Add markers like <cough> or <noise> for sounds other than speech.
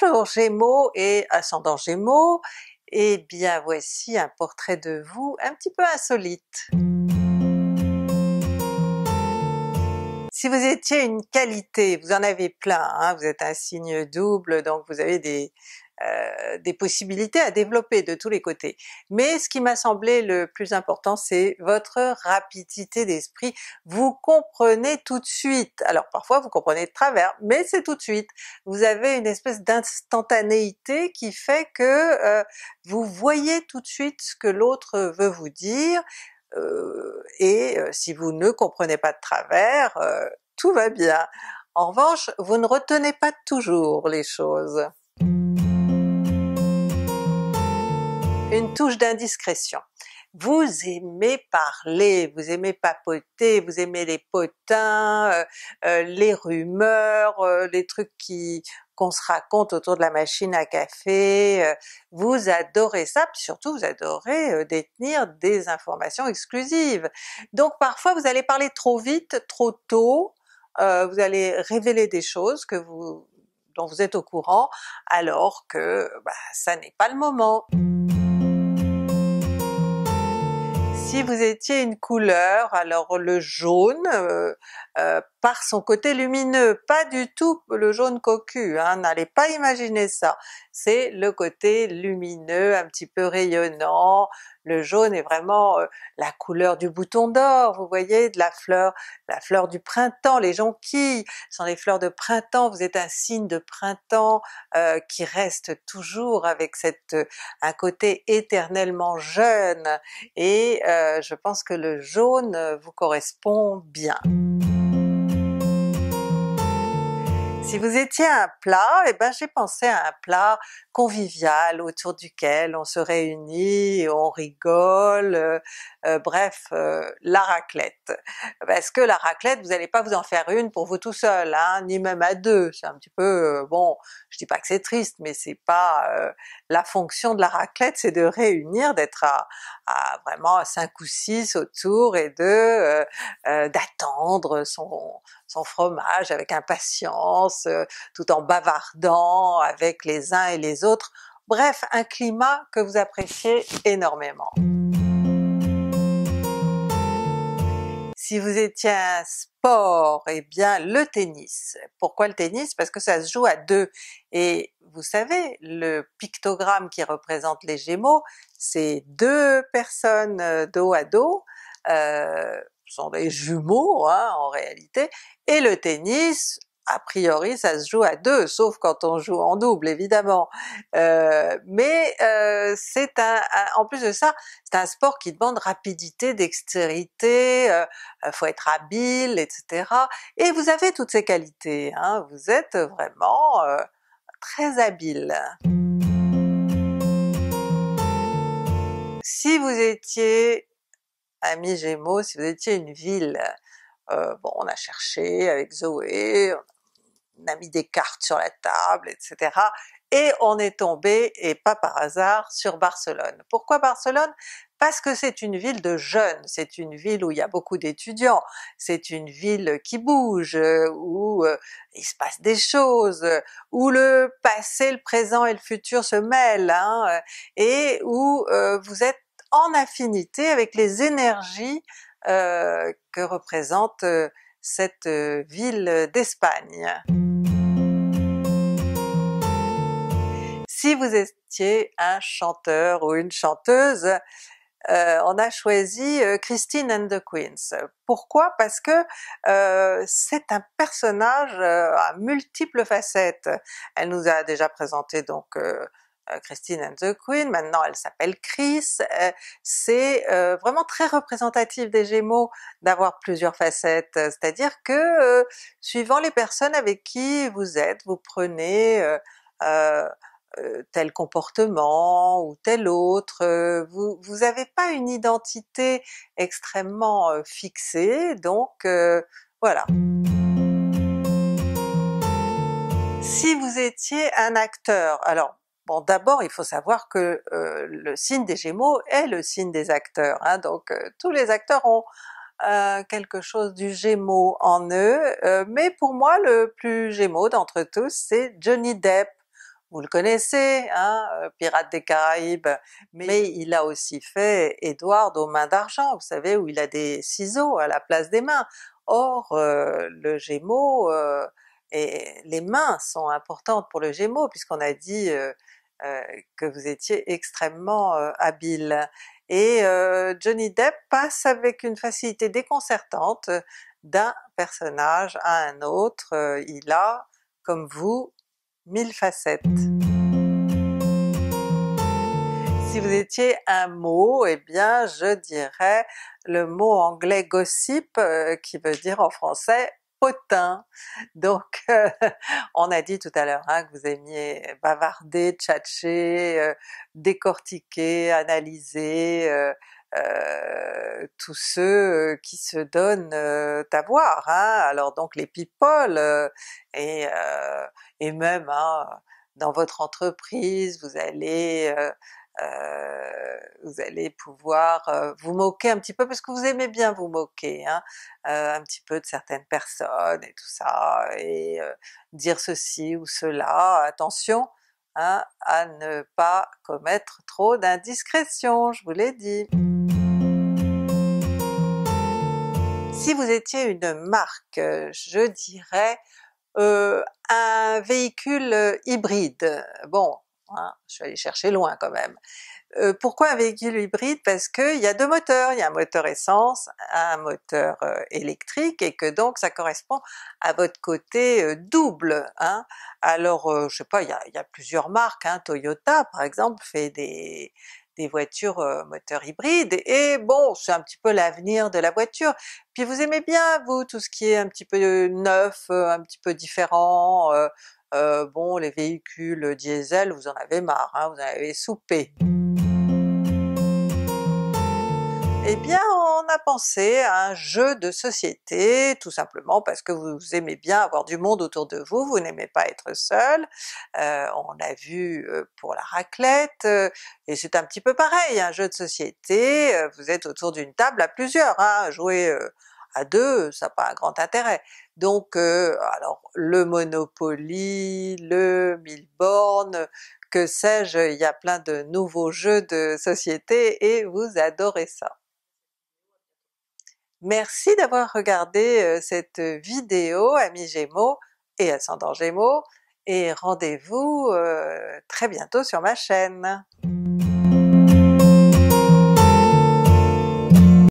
Bonjour Gémeaux et ascendant Gémeaux, et eh bien voici un portrait de vous un petit peu insolite. Si vous étiez une qualité, vous en avez plein, hein. vous êtes un signe double donc vous avez des, euh, des possibilités à développer de tous les côtés. Mais ce qui m'a semblé le plus important, c'est votre rapidité d'esprit. Vous comprenez tout de suite. Alors parfois vous comprenez de travers, mais c'est tout de suite. Vous avez une espèce d'instantanéité qui fait que euh, vous voyez tout de suite ce que l'autre veut vous dire, euh, et si vous ne comprenez pas de travers, tout va bien. En revanche, vous ne retenez pas toujours les choses. Une touche d'indiscrétion. Vous aimez parler, vous aimez papoter, vous aimez les potins, euh, euh, les rumeurs, euh, les trucs qui qu'on se raconte autour de la machine à café, vous adorez ça, puis surtout vous adorez détenir des informations exclusives. Donc parfois vous allez parler trop vite, trop tôt, vous allez révéler des choses que vous dont vous êtes au courant alors que bah, ça n'est pas le moment. si vous étiez une couleur, alors le jaune euh, euh, par son côté lumineux, pas du tout le jaune cocu, hein, n'allez pas imaginer ça. C'est le côté lumineux, un petit peu rayonnant, le jaune est vraiment euh, la couleur du bouton d'or, vous voyez, de la fleur, la fleur du printemps, les jonquilles sont les fleurs de printemps, vous êtes un signe de printemps euh, qui reste toujours avec cette euh, un côté éternellement jeune, et je pense que le jaune vous correspond bien. Si vous étiez un plat, eh ben j'ai pensé à un plat convivial autour duquel on se réunit, on rigole, euh, euh, bref, euh, la raclette. Parce que la raclette, vous n'allez pas vous en faire une pour vous tout seul, hein, ni même à deux, c'est un petit peu, bon, je dis pas que c'est triste, mais c'est pas la fonction de la raclette, c'est de réunir, d'être à, à vraiment cinq ou six autour et de euh, euh, d'attendre son son fromage avec impatience, euh, tout en bavardant avec les uns et les autres. Bref, un climat que vous appréciez énormément. si vous étiez un sport, et eh bien le tennis. Pourquoi le tennis? Parce que ça se joue à deux. Et vous savez, le pictogramme qui représente les Gémeaux, c'est deux personnes euh, dos à dos, euh, sont des jumeaux hein, en réalité, et le tennis, a priori ça se joue à deux, sauf quand on joue en double évidemment. Euh, mais euh, c'est un, en plus de ça, c'est un sport qui demande rapidité, dextérité, il euh, faut être habile, etc. Et vous avez toutes ces qualités, hein. vous êtes vraiment très habile. Si vous étiez, ami Gémeaux, si vous étiez une ville, bon, on a cherché avec Zoé, on a mis des cartes sur la table, etc. Et on est tombé, et pas par hasard, sur Barcelone. Pourquoi Barcelone? Parce que c'est une ville de jeunes, c'est une ville où il y a beaucoup d'étudiants, c'est une ville qui bouge, euh, où euh, il se passe des choses, où le passé, le présent et le futur se mêlent, hein, euh, et où vous êtes en affinité avec les énergies que représente cette ville d'Espagne. si vous étiez un chanteur ou une chanteuse, euh, on a choisi euh, Christine and the Queens. Pourquoi? Parce que euh, c'est un personnage à multiples facettes. Elle nous a déjà présenté donc Christine and the Queen, maintenant elle s'appelle Chris, c'est vraiment très représentatif des Gémeaux d'avoir plusieurs facettes, c'est-à-dire que suivant les personnes avec qui vous êtes, vous prenez euh, tel comportement ou tel autre, euh, vous vous n'avez pas une identité extrêmement euh, fixée, donc voilà. Si vous étiez un acteur, alors Bon, d'abord, il faut savoir que le signe des Gémeaux est le signe des acteurs, hein, donc tous les acteurs ont quelque chose du Gémeaux en eux, mais pour moi le plus Gémeaux d'entre tous c'est Johnny Depp, vous le connaissez, hein, euh, Pirates des Caraïbes, mais, il a aussi fait Edward aux mains d'argent, vous savez, où il a des ciseaux à la place des mains. Or, euh, le Gémeaux, euh, et les mains sont importantes pour le Gémeaux, puisqu'on a dit que vous étiez extrêmement habile. Et Johnny Depp passe avec une facilité déconcertante d'un personnage à un autre, il a, comme vous, mille facettes. Si vous étiez un mot, eh bien je dirais le mot anglais gossip euh, qui veut dire en français potin. Donc <laughs> euh, on a dit tout à l'heure hein, que vous aimiez bavarder, tchatcher, euh, décortiquer, analyser, euh, tous ceux euh, qui se donnent à euh, voir, hein. alors donc les people, et, et, même hein, dans votre entreprise, vous allez vous allez pouvoir vous moquer un petit peu, parce que vous aimez bien vous moquer, hein, un petit peu de certaines personnes et tout ça, et dire ceci ou cela, attention, à ne pas commettre trop d'indiscrétions, je vous l'ai dit. si vous étiez une marque, je dirais euh, un véhicule euh, hybride. Bon, hein, je suis allée chercher loin quand même. Euh, pourquoi un véhicule hybride? Parce qu'il y a deux moteurs, il y a un moteur essence, un moteur électrique, et que donc ça correspond à votre côté double. Hein. Alors je sais pas, il y a, plusieurs marques, hein. Toyota par exemple fait des des voitures moteurs hybrides, et bon, c'est un petit peu l'avenir de la voiture. Puis vous aimez bien, vous, tout ce qui est un petit peu neuf, un petit peu différent, bon, les véhicules diesel, vous en avez marre, hein, vous en avez soupé. Et eh bien, a pensé à un jeu de société, tout simplement parce que vous aimez bien avoir du monde autour de vous, vous n'aimez pas être seul, euh, on l'a vu euh, pour la raclette, euh, et c'est un petit peu pareil, un jeu de société, vous êtes autour d'une table à plusieurs, hein, jouer à deux, ça n'a pas un grand intérêt. Donc alors le Monopoly, le mille que sais-je, il y a plein de nouveaux jeux de société et vous adorez ça. Merci d'avoir regardé cette vidéo, amis Gémeaux et ascendant Gémeaux, et rendez-vous très bientôt sur ma chaîne!